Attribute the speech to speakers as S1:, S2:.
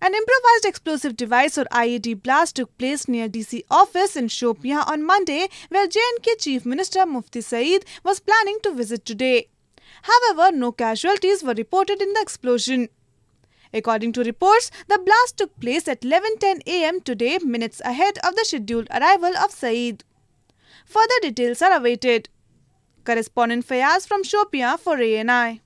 S1: An improvised explosive device or IED blast took place near DC office in Shopia on Monday, where JNK Chief Minister Mufti Saeed was planning to visit today. However, no casualties were reported in the explosion. According to reports, the blast took place at 11:10 a.m. today, minutes ahead of the scheduled arrival of Saeed. Further details are awaited. Correspondent Fayaz from Shopia for ANI.